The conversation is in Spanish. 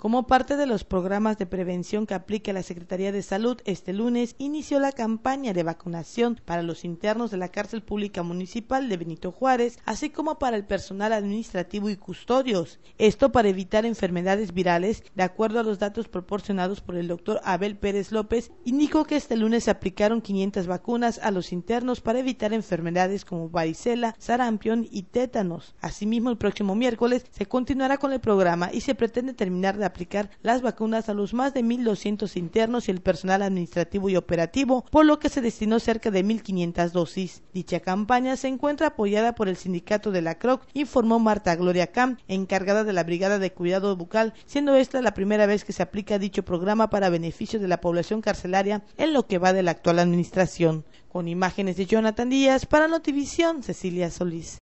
Como parte de los programas de prevención que aplica la Secretaría de Salud, este lunes inició la campaña de vacunación para los internos de la cárcel pública municipal de Benito Juárez, así como para el personal administrativo y custodios. Esto para evitar enfermedades virales, de acuerdo a los datos proporcionados por el doctor Abel Pérez López, indicó que este lunes se aplicaron 500 vacunas a los internos para evitar enfermedades como varicela, sarampión y tétanos. Asimismo, el próximo miércoles se continuará con el programa y se pretende terminar de aplicar las vacunas a los más de 1.200 internos y el personal administrativo y operativo, por lo que se destinó cerca de 1.500 dosis. Dicha campaña se encuentra apoyada por el sindicato de la CROC, informó Marta Gloria Camp, encargada de la Brigada de Cuidado Bucal, siendo esta la primera vez que se aplica dicho programa para beneficio de la población carcelaria en lo que va de la actual administración. Con imágenes de Jonathan Díaz para Notivisión, Cecilia Solís.